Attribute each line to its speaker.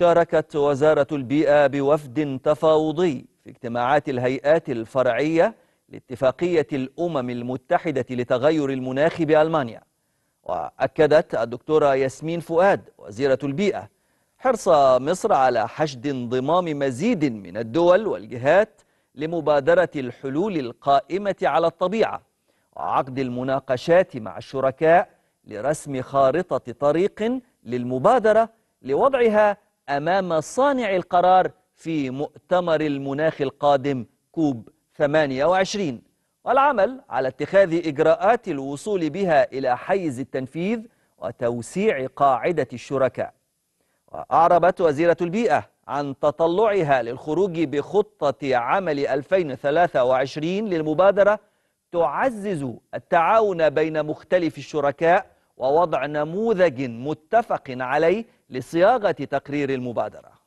Speaker 1: شاركت وزارة البيئة بوفد تفاوضي في اجتماعات الهيئات الفرعية لاتفاقية الأمم المتحدة لتغير المناخ بألمانيا وأكدت الدكتورة ياسمين فؤاد وزيرة البيئة حرص مصر على حشد انضمام مزيد من الدول والجهات لمبادرة الحلول القائمة على الطبيعة وعقد المناقشات مع الشركاء لرسم خارطة طريق للمبادرة لوضعها أمام صانع القرار في مؤتمر المناخ القادم كوب 28 والعمل على اتخاذ إجراءات الوصول بها إلى حيز التنفيذ وتوسيع قاعدة الشركاء وأعربت وزيرة البيئة عن تطلعها للخروج بخطة عمل 2023 للمبادرة تعزز التعاون بين مختلف الشركاء ووضع نموذج متفق عليه لصياغة تقرير المبادرة